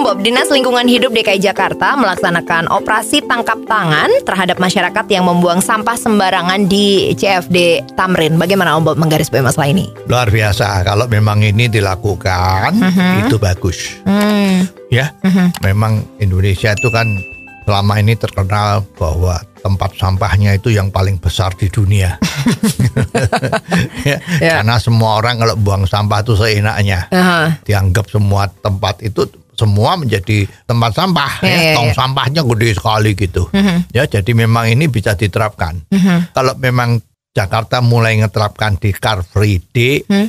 Bob Dinas Lingkungan Hidup DKI Jakarta melaksanakan operasi tangkap tangan terhadap masyarakat yang membuang sampah sembarangan di CFD Tamrin. Bagaimana Om Bob menggarisbawahi masalah ini? Luar biasa. Kalau memang ini dilakukan, mm -hmm. itu bagus. Mm. Ya, mm -hmm. memang Indonesia itu kan selama ini terkenal bahwa tempat sampahnya itu yang paling besar di dunia. ya, yeah. Karena semua orang kalau buang sampah itu seenaknya. Uh -huh. Dianggap semua tempat itu semua menjadi tempat sampah iya, ya, ya, ya. tong iya. sampahnya gede sekali gitu mm-hmm. ya jadi memang ini bisa diterapkan mm-hmm. kalau memang Jakarta mulai menerapkan di car free day mm-hmm.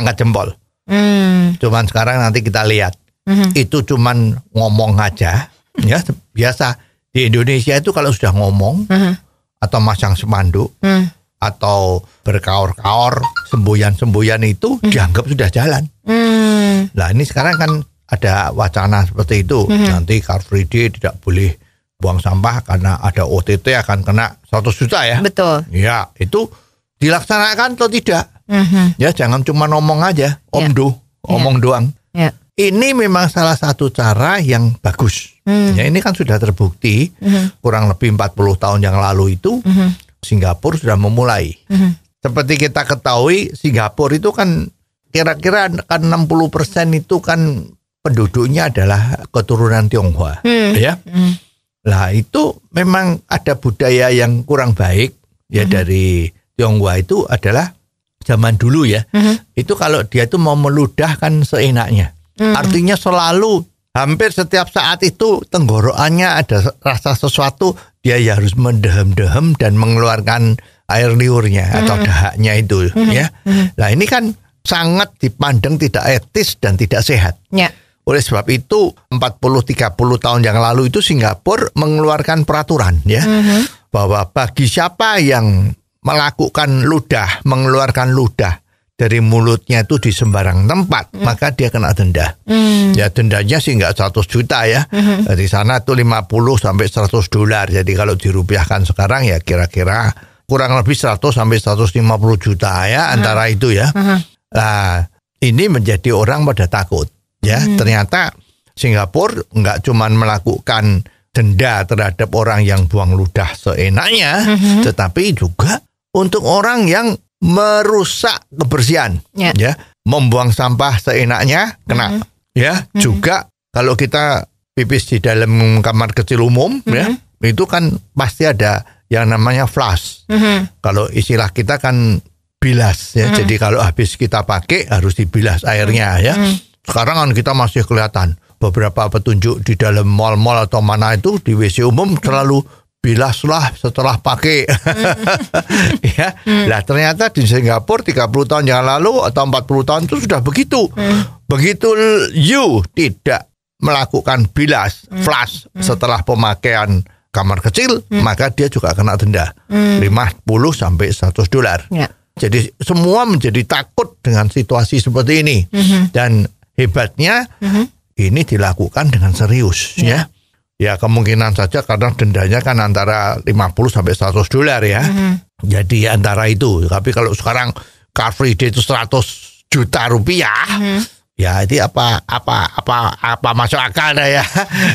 angkat jempol mm-hmm. cuman sekarang nanti kita lihat mm-hmm. itu cuman ngomong aja ya biasa di Indonesia itu kalau sudah ngomong mm-hmm. atau masang semanduk mm-hmm atau berkaur-kaur semboyan-semboyan itu hmm. dianggap sudah jalan. Hmm. Nah ini sekarang kan ada wacana seperti itu mm -hmm. nanti Car Free Day tidak boleh buang sampah karena ada OTT akan kena 100 juta ya. Betul. Ya, itu dilaksanakan atau tidak. Mm -hmm. Ya, jangan cuma ngomong aja, ya. omdo, yeah. omong yeah. doang. Yeah. Ini memang salah satu cara yang bagus. Mm. Ya, ini kan sudah terbukti mm -hmm. kurang lebih 40 tahun yang lalu itu -hmm. Singapura sudah memulai. Mm -hmm. Seperti kita ketahui Singapura itu kan kira-kira kan 60% itu kan penduduknya adalah keturunan Tionghoa hmm. ya hmm. lah itu memang ada budaya yang kurang baik ya hmm. dari Tionghoa itu adalah zaman dulu ya hmm. itu kalau dia itu mau meludah kan seenaknya hmm. artinya selalu hampir setiap saat itu tenggorokannya ada rasa sesuatu dia ya harus mendehem-dehem dan mengeluarkan air liurnya hmm. atau dahaknya itu hmm. ya. Hmm. Nah, ini kan sangat dipandang tidak etis dan tidak sehat. Ya. Oleh sebab itu 40-30 tahun yang lalu itu Singapura mengeluarkan peraturan ya mm -hmm. bahwa bagi siapa yang melakukan ludah, mengeluarkan ludah dari mulutnya itu di sembarang tempat, mm. maka dia kena denda. Mm. Ya dendanya sih nggak 100 juta ya. Mm -hmm. Di sana itu 50 sampai 100 dolar. Jadi kalau dirupiahkan sekarang ya kira-kira kurang lebih 100 sampai 150 juta ya mm. antara itu ya. Mm -hmm. Nah, ini menjadi orang pada takut. Ya, hmm. ternyata Singapura nggak cuma melakukan denda terhadap orang yang buang ludah seenaknya, hmm. tetapi juga untuk orang yang merusak kebersihan, ya, ya membuang sampah seenaknya kena, hmm. ya hmm. juga kalau kita pipis di dalam kamar kecil umum, ya, hmm. ya itu kan pasti ada yang namanya flash. Hmm. Kalau istilah kita kan bilas ya. Hmm. Jadi kalau habis kita pakai harus dibilas airnya ya. Hmm. Sekarang kan kita masih kelihatan beberapa petunjuk di dalam mal-mal atau mana itu di WC umum terlalu bilaslah setelah pakai. Mm. ya. Mm. lah ternyata di Singapura 30 tahun yang lalu atau 40 tahun itu sudah begitu. Mm. Begitu you tidak melakukan bilas, flash setelah pemakaian kamar kecil, maka dia juga kena denda. 50 sampai 100 dolar. Ya. Jadi semua menjadi takut dengan situasi seperti ini. Mm-hmm. Dan hebatnya mm-hmm. ini dilakukan dengan serius yeah. ya. Ya kemungkinan saja karena dendanya kan antara 50 sampai 100 dolar ya. Mm-hmm. Jadi ya antara itu. Tapi kalau sekarang Car Free Day itu 100 juta rupiah. Mm-hmm ya itu apa apa apa apa masuk akal dah ya.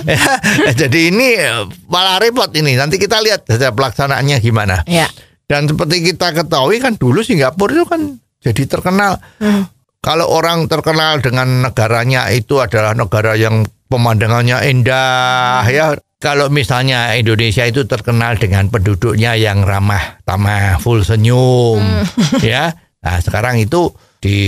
ya jadi ini eh, malah repot ini nanti kita lihat saja pelaksanaannya gimana Yeah. dan seperti kita ketahui kan dulu Singapura itu kan jadi terkenal hmm. Kalau orang terkenal dengan negaranya itu adalah negara yang pemandangannya indah hmm. ya. Kalau misalnya Indonesia itu terkenal dengan penduduknya yang ramah tamah, full senyum hmm. ya. Nah, sekarang itu di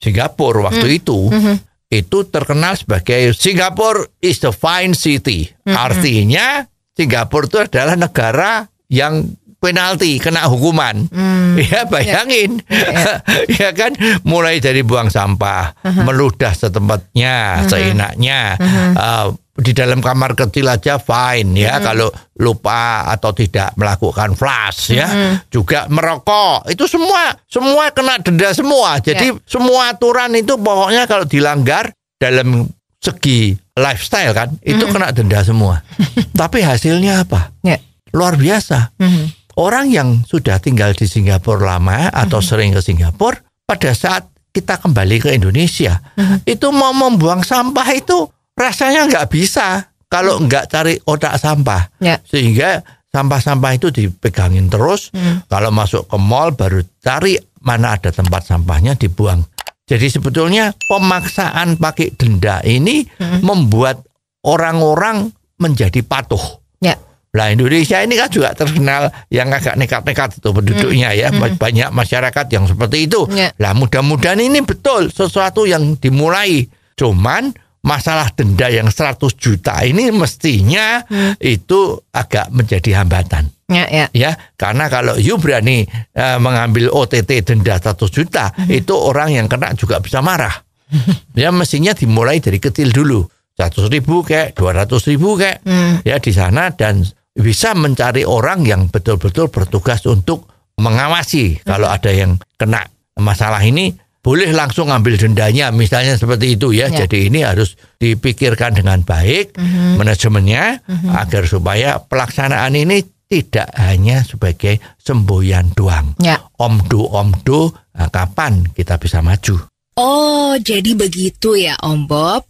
Singapura waktu hmm. itu hmm. itu terkenal sebagai Singapura is the fine city. Hmm. Artinya Singapura itu adalah negara yang penalti, kena hukuman. Hmm. Ya bayangin, ya, ya. Ya. ya kan, mulai dari buang sampah, uh -huh. meludah setempatnya, uh -huh. seenaknya. Uh -huh. uh, di dalam kamar kecil aja fine ya -huh. kalau lupa atau tidak melakukan flash ya juga merokok itu semua semua kena denda semua jadi yeah. semua aturan itu pokoknya kalau dilanggar dalam segi lifestyle kan uh itu kena denda semua tapi hasilnya apa yeah. luar biasa mm -hmm orang yang sudah tinggal di Singapura lama atau mm -hmm. sering ke Singapura pada saat kita kembali ke Indonesia mm -hmm. itu mau membuang sampah itu rasanya nggak bisa kalau mhm. nggak cari otak sampah yeah. sehingga sampah-sampah itu dipegangin terus mm. kalau masuk ke mall baru cari mana ada tempat sampahnya dibuang jadi sebetulnya pemaksaan pakai denda ini mm. membuat orang-orang menjadi patuh Nah Indonesia ini kan juga terkenal yang agak nekat-nekat itu penduduknya hmm. ya hmm. banyak masyarakat yang seperti itu. Yeah. Ya. mudah-mudahan ini betul sesuatu yang dimulai. Cuman masalah denda yang 100 juta ini mestinya hmm. itu agak menjadi hambatan. Ya, ya. ya, karena kalau you berani uh, mengambil OTT denda 100 juta, hmm. itu orang yang kena juga bisa marah. ya mestinya dimulai dari kecil dulu. 100 ribu kayak ratus ribu kayak hmm. ya di sana dan bisa mencari orang yang betul-betul bertugas untuk mengawasi hmm. kalau ada yang kena masalah ini boleh langsung ambil dendanya misalnya seperti itu ya. ya. Jadi ini harus dipikirkan dengan baik uh-huh. manajemennya uh-huh. agar supaya pelaksanaan ini tidak hanya sebagai semboyan doang. Ya. Omdo omdo nah, kapan kita bisa maju? Oh, jadi begitu ya Om Bob.